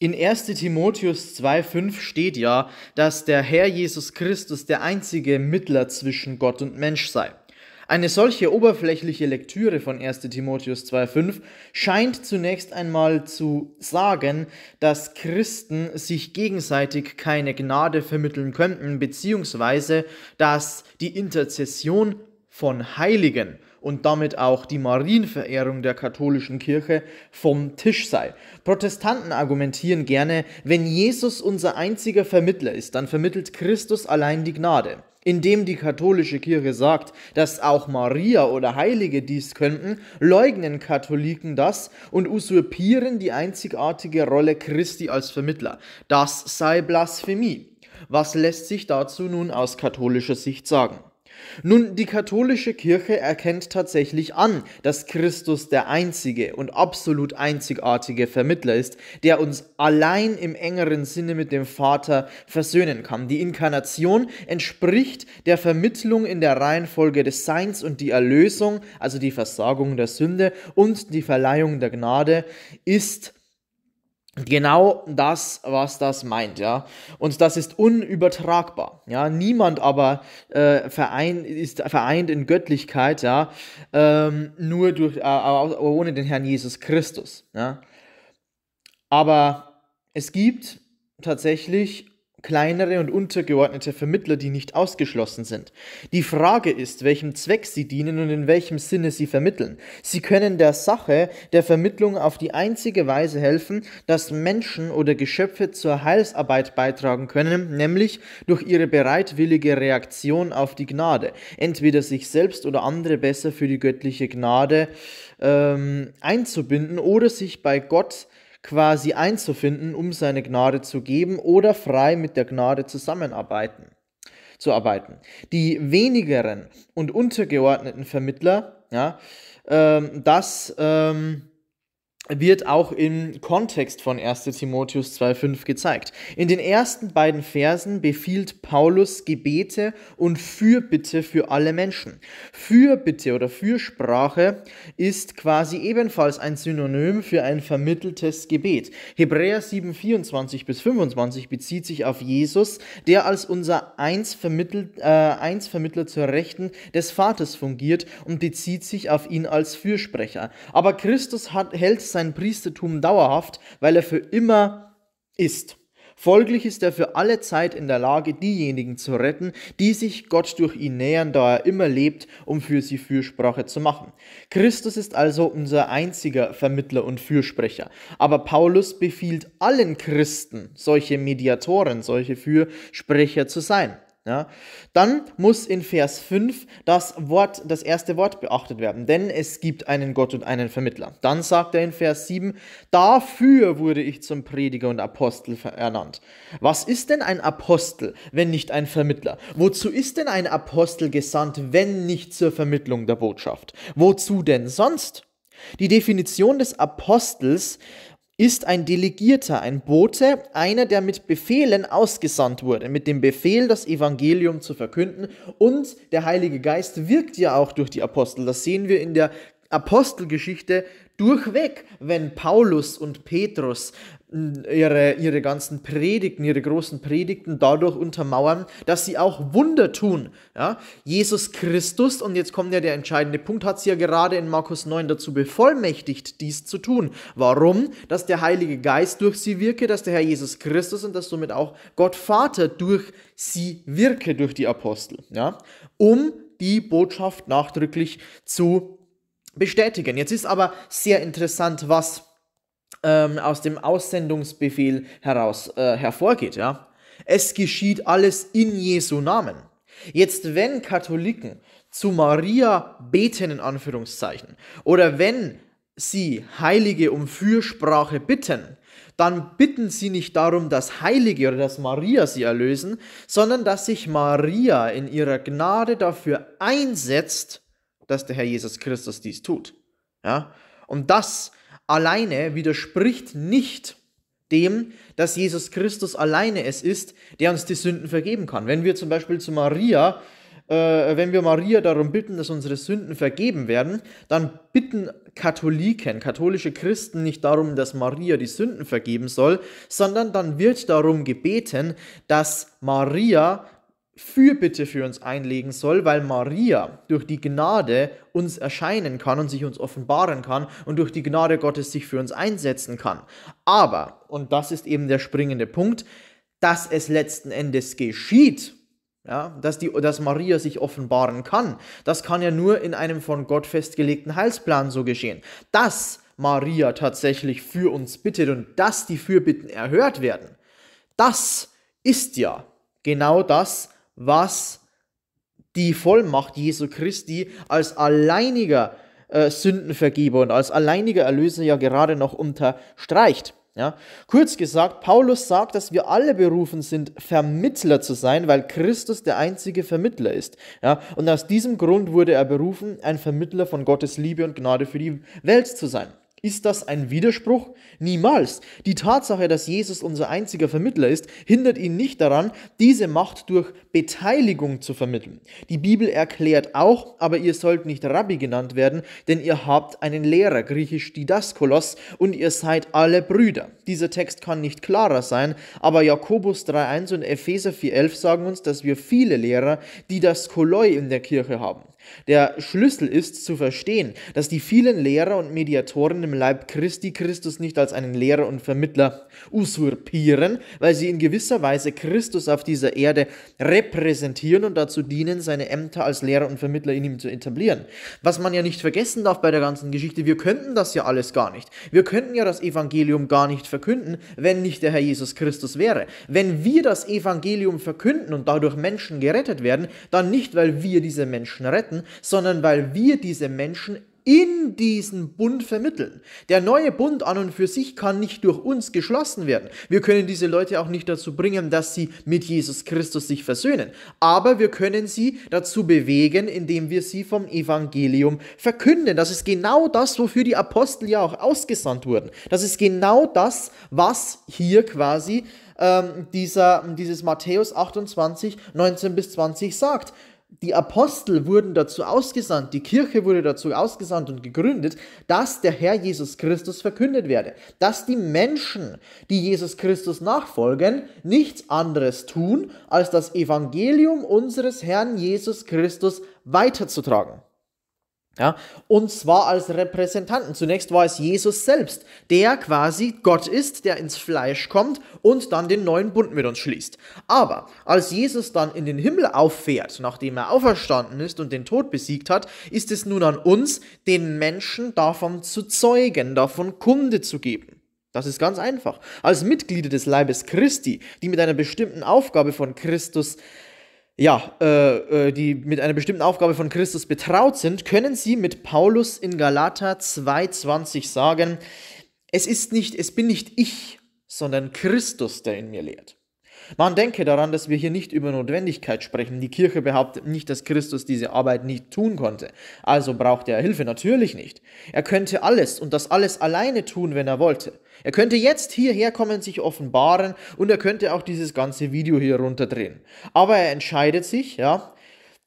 In 1 Timotheus 2.5 steht ja, dass der Herr Jesus Christus der einzige Mittler zwischen Gott und Mensch sei. Eine solche oberflächliche Lektüre von 1 Timotheus 2.5 scheint zunächst einmal zu sagen, dass Christen sich gegenseitig keine Gnade vermitteln könnten, beziehungsweise dass die Interzession von Heiligen und damit auch die Marienverehrung der katholischen Kirche vom Tisch sei. Protestanten argumentieren gerne, wenn Jesus unser einziger Vermittler ist, dann vermittelt Christus allein die Gnade indem die katholische Kirche sagt, dass auch Maria oder Heilige dies könnten, leugnen Katholiken das und usurpieren die einzigartige Rolle Christi als Vermittler. Das sei Blasphemie. Was lässt sich dazu nun aus katholischer Sicht sagen? Nun, die katholische Kirche erkennt tatsächlich an, dass Christus der einzige und absolut einzigartige Vermittler ist, der uns allein im engeren Sinne mit dem Vater versöhnen kann. Die Inkarnation entspricht der Vermittlung in der Reihenfolge des Seins und die Erlösung, also die Versorgung der Sünde und die Verleihung der Gnade, ist Genau das, was das meint, ja. Und das ist unübertragbar, ja. Niemand aber äh, vereint, ist vereint in Göttlichkeit, ja, ähm, nur durch, äh, ohne den Herrn Jesus Christus, ja. Aber es gibt tatsächlich kleinere und untergeordnete Vermittler, die nicht ausgeschlossen sind. Die Frage ist, welchem Zweck sie dienen und in welchem Sinne sie vermitteln. Sie können der Sache der Vermittlung auf die einzige Weise helfen, dass Menschen oder Geschöpfe zur Heilsarbeit beitragen können, nämlich durch ihre bereitwillige Reaktion auf die Gnade, entweder sich selbst oder andere besser für die göttliche Gnade ähm, einzubinden oder sich bei Gott quasi einzufinden, um seine Gnade zu geben oder frei mit der Gnade zusammenarbeiten zu arbeiten. Die wenigeren und untergeordneten Vermittler, ja, ähm, das ähm, wird auch im Kontext von 1 Timotheus 2.5 gezeigt. In den ersten beiden Versen befiehlt Paulus Gebete und Fürbitte für alle Menschen. Fürbitte oder Fürsprache ist quasi ebenfalls ein Synonym für ein vermitteltes Gebet. Hebräer 7.24 bis 25 bezieht sich auf Jesus, der als unser Einsvermittler, äh, zur Rechten des Vaters fungiert und bezieht sich auf ihn als Fürsprecher. Aber Christus hat, hält sein Priestertum dauerhaft, weil er für immer ist. Folglich ist er für alle Zeit in der Lage, diejenigen zu retten, die sich Gott durch ihn nähern, da er immer lebt, um für sie Fürsprache zu machen. Christus ist also unser einziger Vermittler und Fürsprecher. Aber Paulus befiehlt allen Christen, solche Mediatoren, solche Fürsprecher zu sein. Ja? Dann muss in Vers 5 das Wort, das erste Wort beachtet werden, denn es gibt einen Gott und einen Vermittler. Dann sagt er in Vers 7, dafür wurde ich zum Prediger und Apostel ernannt. Was ist denn ein Apostel, wenn nicht ein Vermittler? Wozu ist denn ein Apostel gesandt, wenn nicht zur Vermittlung der Botschaft? Wozu denn sonst? Die Definition des Apostels ist ein Delegierter, ein Bote, einer, der mit Befehlen ausgesandt wurde, mit dem Befehl, das Evangelium zu verkünden. Und der Heilige Geist wirkt ja auch durch die Apostel. Das sehen wir in der Apostelgeschichte, durchweg, wenn Paulus und Petrus hm, ihre, ihre ganzen Predigten, ihre großen Predigten dadurch untermauern, dass sie auch Wunder tun. Ja? Jesus Christus, und jetzt kommt ja der entscheidende Punkt, hat sie ja gerade in Markus 9 dazu bevollmächtigt, dies zu tun. Warum? Dass der Heilige Geist durch sie wirke, dass der Herr Jesus Christus und dass somit auch Gott Vater durch sie wirke, durch die Apostel. Ja? Um die Botschaft nachdrücklich zu bestätigen. Jetzt ist aber sehr interessant, was ähm, aus dem Aussendungsbefehl heraus äh, hervorgeht. Ja? Es geschieht alles in Jesu Namen. Jetzt, wenn Katholiken zu Maria beten, in Anführungszeichen, oder wenn sie Heilige um Fürsprache bitten, dann bitten sie nicht darum, dass Heilige oder dass Maria sie erlösen, sondern dass sich Maria in ihrer Gnade dafür einsetzt, dass der Herr Jesus Christus dies tut. Ja? Und das alleine widerspricht nicht dem, dass Jesus Christus alleine es ist, der uns die Sünden vergeben kann. Wenn wir zum Beispiel zu Maria, äh, wenn wir Maria darum bitten, dass unsere Sünden vergeben werden, dann bitten Katholiken, katholische Christen nicht darum, dass Maria die Sünden vergeben soll, sondern dann wird darum gebeten, dass Maria Fürbitte für uns einlegen soll, weil Maria durch die Gnade uns erscheinen kann und sich uns offenbaren kann und durch die Gnade Gottes sich für uns einsetzen kann. Aber, und das ist eben der springende Punkt, dass es letzten Endes geschieht, ja, dass, die, dass Maria sich offenbaren kann, das kann ja nur in einem von Gott festgelegten Heilsplan so geschehen. Dass Maria tatsächlich für uns bittet und dass die Fürbitten erhört werden, das ist ja genau das, was die Vollmacht Jesu Christi als alleiniger äh, Sündenvergeber und als alleiniger Erlöser ja gerade noch unterstreicht. Ja? Kurz gesagt, Paulus sagt, dass wir alle berufen sind, Vermittler zu sein, weil Christus der einzige Vermittler ist. Ja? Und aus diesem Grund wurde er berufen, ein Vermittler von Gottes Liebe und Gnade für die Welt zu sein. Ist das ein Widerspruch? Niemals. Die Tatsache, dass Jesus unser einziger Vermittler ist, hindert ihn nicht daran, diese Macht durch Beteiligung zu vermitteln. Die Bibel erklärt auch, aber ihr sollt nicht Rabbi genannt werden, denn ihr habt einen Lehrer, griechisch Didaskolos, und ihr seid alle Brüder. Dieser Text kann nicht klarer sein, aber Jakobus 3.1 und Epheser 4.11 sagen uns, dass wir viele Lehrer Didaskoloi in der Kirche haben. Der Schlüssel ist zu verstehen, dass die vielen Lehrer und Mediatoren im Leib Christi Christus nicht als einen Lehrer und Vermittler usurpieren, weil sie in gewisser Weise Christus auf dieser Erde repräsentieren und dazu dienen, seine Ämter als Lehrer und Vermittler in ihm zu etablieren. Was man ja nicht vergessen darf bei der ganzen Geschichte, wir könnten das ja alles gar nicht. Wir könnten ja das Evangelium gar nicht verkünden, wenn nicht der Herr Jesus Christus wäre. Wenn wir das Evangelium verkünden und dadurch Menschen gerettet werden, dann nicht, weil wir diese Menschen retten, Experten, sondern weil wir diese Menschen in diesen Bund vermitteln. Der neue Bund an und für sich kann nicht durch uns geschlossen werden. Wir können diese Leute auch nicht dazu bringen, dass sie mit Jesus Christus sich versöhnen. Aber wir können sie dazu bewegen, indem wir sie vom Evangelium verkünden. Das ist genau das, wofür die Apostel ja auch ausgesandt wurden. Das ist genau das, was hier quasi ähm, dieser, dieses Matthäus 28, 19 bis 20 sagt. Die Apostel wurden dazu ausgesandt, die Kirche wurde dazu ausgesandt und gegründet, dass der Herr Jesus Christus verkündet werde, dass die Menschen, die Jesus Christus nachfolgen, nichts anderes tun, als das Evangelium unseres Herrn Jesus Christus weiterzutragen. Ja, und zwar als Repräsentanten. Zunächst war es Jesus selbst, der quasi Gott ist, der ins Fleisch kommt und dann den neuen Bund mit uns schließt. Aber als Jesus dann in den Himmel auffährt, nachdem er auferstanden ist und den Tod besiegt hat, ist es nun an uns, den Menschen davon zu zeugen, davon Kunde zu geben. Das ist ganz einfach. Als Mitglieder des Leibes Christi, die mit einer bestimmten Aufgabe von Christus ja, äh, äh, die mit einer bestimmten Aufgabe von Christus betraut sind, können sie mit Paulus in Galater 2,20 sagen, es ist nicht, es bin nicht ich, sondern Christus, der in mir lehrt. Man denke daran, dass wir hier nicht über Notwendigkeit sprechen. Die Kirche behauptet nicht, dass Christus diese Arbeit nicht tun konnte. Also braucht er Hilfe natürlich nicht. Er könnte alles und das alles alleine tun, wenn er wollte. Er könnte jetzt hierher kommen, sich offenbaren und er könnte auch dieses ganze Video hier runterdrehen. Aber er entscheidet sich, ja,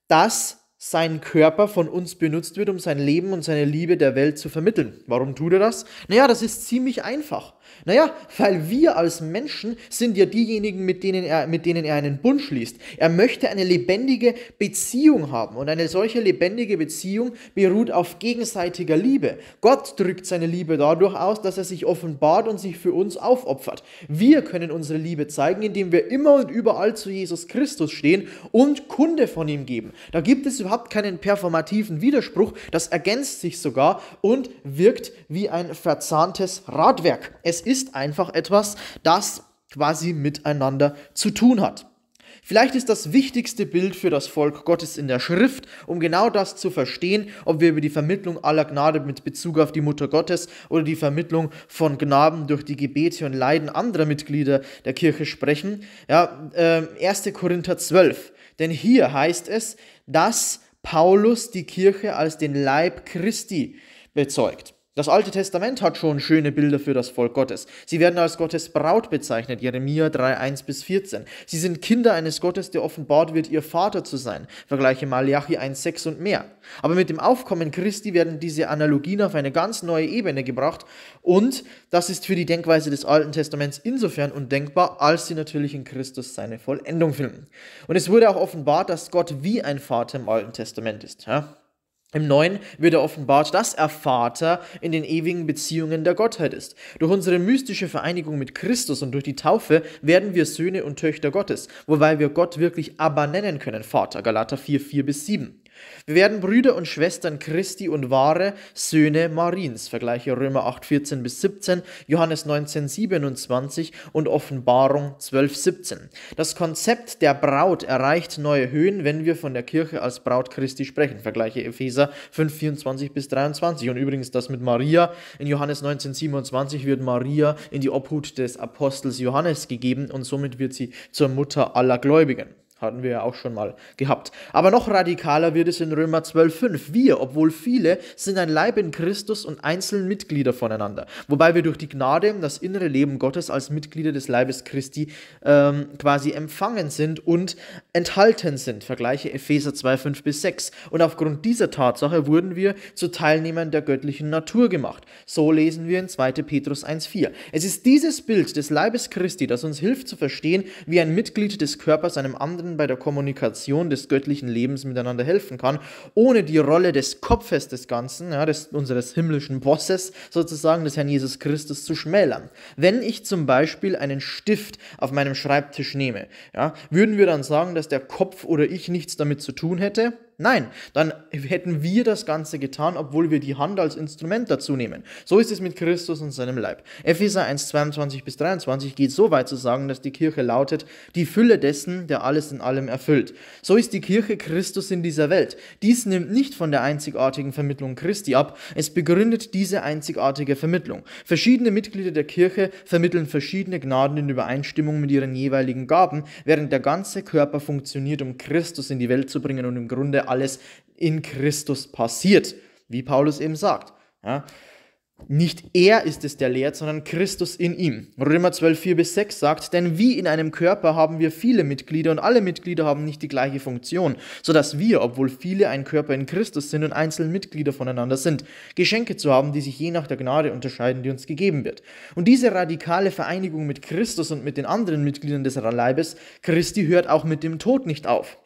dass sein Körper von uns benutzt wird, um sein Leben und seine Liebe der Welt zu vermitteln. Warum tut er das? Naja, das ist ziemlich einfach. Naja, weil wir als Menschen sind ja diejenigen, mit denen, er, mit denen er einen Bund schließt. Er möchte eine lebendige Beziehung haben und eine solche lebendige Beziehung beruht auf gegenseitiger Liebe. Gott drückt seine Liebe dadurch aus, dass er sich offenbart und sich für uns aufopfert. Wir können unsere Liebe zeigen, indem wir immer und überall zu Jesus Christus stehen und Kunde von ihm geben. Da gibt es überhaupt keinen performativen Widerspruch, das ergänzt sich sogar und wirkt wie ein verzahntes Radwerk. Es ist einfach etwas, das quasi miteinander zu tun hat. Vielleicht ist das wichtigste Bild für das Volk Gottes in der Schrift, um genau das zu verstehen, ob wir über die Vermittlung aller Gnade mit Bezug auf die Mutter Gottes oder die Vermittlung von Gnaden durch die Gebete und Leiden anderer Mitglieder der Kirche sprechen. Ja, äh, 1. Korinther 12. Denn hier heißt es, dass Paulus die Kirche als den Leib Christi bezeugt. Das Alte Testament hat schon schöne Bilder für das Volk Gottes. Sie werden als Gottes Braut bezeichnet, Jeremia 3, 1 bis 14. Sie sind Kinder eines Gottes, der offenbart wird, ihr Vater zu sein. Vergleiche Malachi 1, 6 und mehr. Aber mit dem Aufkommen Christi werden diese Analogien auf eine ganz neue Ebene gebracht und das ist für die Denkweise des Alten Testaments insofern undenkbar, als sie natürlich in Christus seine Vollendung finden. Und es wurde auch offenbart, dass Gott wie ein Vater im Alten Testament ist. Ja? Im Neuen wird er offenbart, dass er Vater in den ewigen Beziehungen der Gottheit ist. Durch unsere mystische Vereinigung mit Christus und durch die Taufe werden wir Söhne und Töchter Gottes, wobei wir Gott wirklich aber nennen können, Vater, Galater 4, 4 bis 7. Wir werden Brüder und Schwestern Christi und wahre Söhne Mariens, vergleiche Römer 8, 14 bis 17, Johannes 19, 27 und Offenbarung 12, 17. Das Konzept der Braut erreicht neue Höhen, wenn wir von der Kirche als Braut Christi sprechen, vergleiche Epheser 5, 24 bis 23. Und übrigens das mit Maria. In Johannes 19, 27 wird Maria in die Obhut des Apostels Johannes gegeben und somit wird sie zur Mutter aller Gläubigen. Hatten wir ja auch schon mal gehabt. Aber noch radikaler wird es in Römer 12.5. Wir, obwohl viele, sind ein Leib in Christus und einzelne Mitglieder voneinander. Wobei wir durch die Gnade das innere Leben Gottes als Mitglieder des Leibes Christi ähm, quasi empfangen sind und enthalten sind. Vergleiche Epheser 2.5 bis 6. Und aufgrund dieser Tatsache wurden wir zu Teilnehmern der göttlichen Natur gemacht. So lesen wir in 2. Petrus 1.4. Es ist dieses Bild des Leibes Christi, das uns hilft zu verstehen, wie ein Mitglied des Körpers einem anderen beiden bei der Kommunikation des göttlichen Lebens miteinander helfen kann, ohne die Rolle des Kopfes des Ganzen, ja, des, unseres himmlischen Bosses sozusagen, des Herrn Jesus Christus zu schmälern. Wenn ich zum Beispiel einen Stift auf meinem Schreibtisch nehme, ja, würden wir dann sagen, dass der Kopf oder ich nichts damit zu tun hätte? Nein, dann hätten wir das Ganze getan, obwohl wir die Hand als Instrument dazu nehmen. So ist es mit Christus und seinem Leib. Epheser 1, 22 bis 23 geht so weit zu sagen, dass die Kirche lautet, die Fülle dessen, der alles in allem erfüllt. So ist die Kirche Christus in dieser Welt. Dies nimmt nicht von der einzigartigen Vermittlung Christi ab, es begründet diese einzigartige Vermittlung. Verschiedene Mitglieder der Kirche vermitteln verschiedene Gnaden in Übereinstimmung mit ihren jeweiligen Gaben, während der ganze Körper funktioniert, um Christus in die Welt zu bringen und im Grunde alles in Christus passiert, wie Paulus eben sagt. Ja? Nicht er ist es, der lehrt, sondern Christus in ihm. Römer 12, 4 bis 6 sagt, denn wie in einem Körper haben wir viele Mitglieder und alle Mitglieder haben nicht die gleiche Funktion, sodass wir, obwohl viele ein Körper in Christus sind und einzelne Mitglieder voneinander sind, Geschenke zu haben, die sich je nach der Gnade unterscheiden, die uns gegeben wird. Und diese radikale Vereinigung mit Christus und mit den anderen Mitgliedern des Leibes Christi hört auch mit dem Tod nicht auf.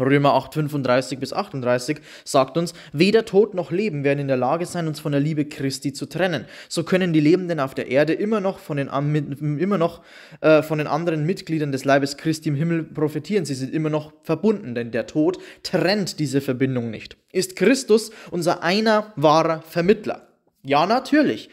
Römer 8, 35 bis 38 sagt uns, weder Tod noch Leben werden in der Lage sein, uns von der Liebe Christi zu trennen. So können die Lebenden auf der Erde immer noch von den, immer noch, äh, von den anderen Mitgliedern des Leibes Christi im Himmel profitieren. Sie sind immer noch verbunden, denn der Tod trennt diese Verbindung nicht. Ist Christus unser einer wahrer Vermittler? Ja, natürlich.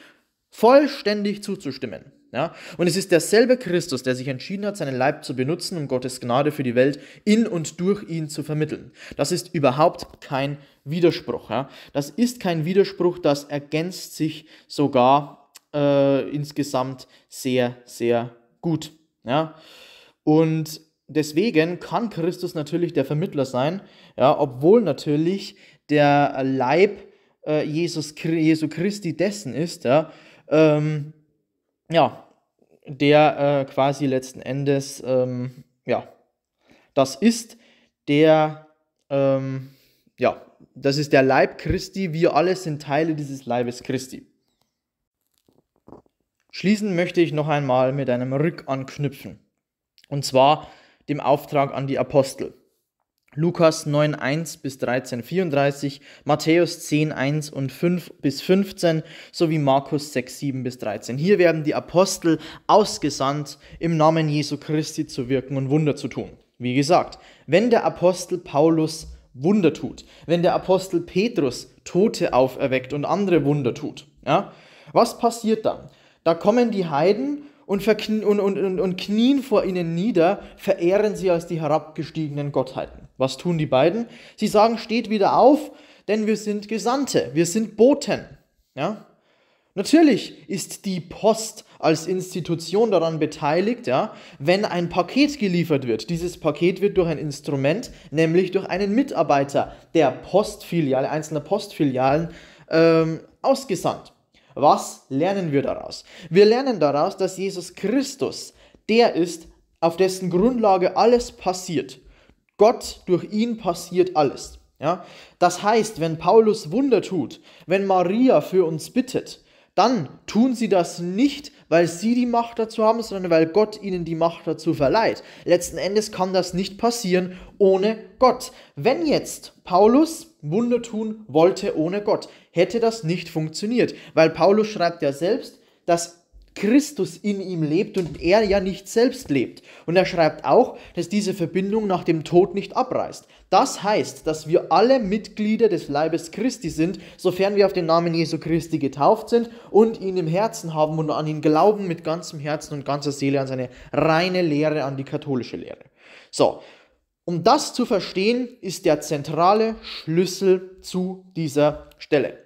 Vollständig zuzustimmen. Ja? Und es ist derselbe Christus, der sich entschieden hat, seinen Leib zu benutzen, um Gottes Gnade für die Welt in und durch ihn zu vermitteln. Das ist überhaupt kein Widerspruch. Ja? Das ist kein Widerspruch, das ergänzt sich sogar äh, insgesamt sehr, sehr gut. Ja? Und deswegen kann Christus natürlich der Vermittler sein, ja, obwohl natürlich der Leib äh, Jesus, Jesu Christi dessen ist, ja, ähm, ja, der äh, quasi letzten Endes, ähm, ja, das ist der, ähm, ja, das ist der Leib Christi, wir alle sind Teile dieses Leibes Christi. Schließen möchte ich noch einmal mit einem Rückanknüpfen, und zwar dem Auftrag an die Apostel. Lukas 9.1 bis 13.34, Matthäus 10.1 und 5 bis 15 sowie Markus 6.7 bis 13. Hier werden die Apostel ausgesandt, im Namen Jesu Christi zu wirken und Wunder zu tun. Wie gesagt, wenn der Apostel Paulus Wunder tut, wenn der Apostel Petrus Tote auferweckt und andere Wunder tut, ja, was passiert dann? Da kommen die Heiden und, und, und, und knien vor ihnen nieder, verehren sie als die herabgestiegenen Gottheiten. Was tun die beiden? Sie sagen, steht wieder auf, denn wir sind Gesandte, wir sind Boten. Ja? Natürlich ist die Post als Institution daran beteiligt, ja, wenn ein Paket geliefert wird. Dieses Paket wird durch ein Instrument, nämlich durch einen Mitarbeiter der Postfiliale, einzelner Postfilialen, ähm, ausgesandt. Was lernen wir daraus? Wir lernen daraus, dass Jesus Christus der ist, auf dessen Grundlage alles passiert. Gott, durch ihn passiert alles. Ja? Das heißt, wenn Paulus Wunder tut, wenn Maria für uns bittet, dann tun sie das nicht, weil sie die Macht dazu haben, sondern weil Gott ihnen die Macht dazu verleiht. Letzten Endes kann das nicht passieren ohne Gott. Wenn jetzt Paulus Wunder tun wollte ohne Gott, hätte das nicht funktioniert, weil Paulus schreibt ja selbst, dass Christus in ihm lebt und er ja nicht selbst lebt. Und er schreibt auch, dass diese Verbindung nach dem Tod nicht abreißt. Das heißt, dass wir alle Mitglieder des Leibes Christi sind, sofern wir auf den Namen Jesu Christi getauft sind und ihn im Herzen haben und an ihn glauben mit ganzem Herzen und ganzer Seele, an seine reine Lehre, an die katholische Lehre. So, um das zu verstehen, ist der zentrale Schlüssel zu dieser Stelle.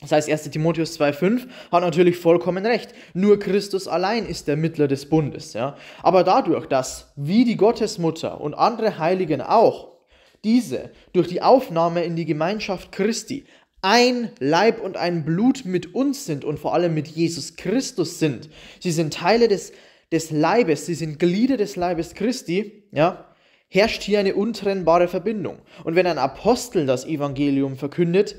Das heißt, 1 Timotheus 2.5 hat natürlich vollkommen recht. Nur Christus allein ist der Mittler des Bundes. Ja? Aber dadurch, dass, wie die Gottesmutter und andere Heiligen auch, diese durch die Aufnahme in die Gemeinschaft Christi ein Leib und ein Blut mit uns sind und vor allem mit Jesus Christus sind, sie sind Teile des, des Leibes, sie sind Glieder des Leibes Christi, ja, herrscht hier eine untrennbare Verbindung. Und wenn ein Apostel das Evangelium verkündet,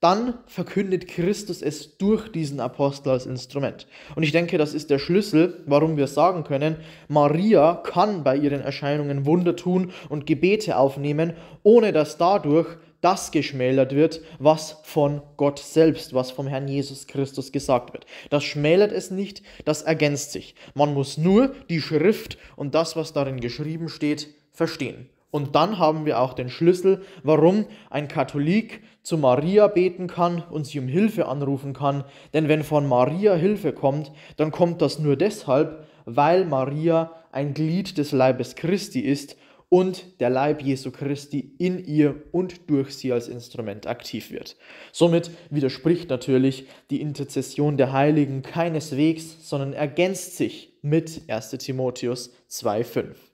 dann verkündet Christus es durch diesen Apostel als Instrument. Und ich denke, das ist der Schlüssel, warum wir sagen können, Maria kann bei ihren Erscheinungen Wunder tun und Gebete aufnehmen, ohne dass dadurch das geschmälert wird, was von Gott selbst, was vom Herrn Jesus Christus gesagt wird. Das schmälert es nicht, das ergänzt sich. Man muss nur die Schrift und das, was darin geschrieben steht, verstehen. Und dann haben wir auch den Schlüssel, warum ein Katholik zu Maria beten kann und sie um Hilfe anrufen kann. Denn wenn von Maria Hilfe kommt, dann kommt das nur deshalb, weil Maria ein Glied des Leibes Christi ist und der Leib Jesu Christi in ihr und durch sie als Instrument aktiv wird. Somit widerspricht natürlich die Interzession der Heiligen keineswegs, sondern ergänzt sich mit 1 Timotheus 2.5.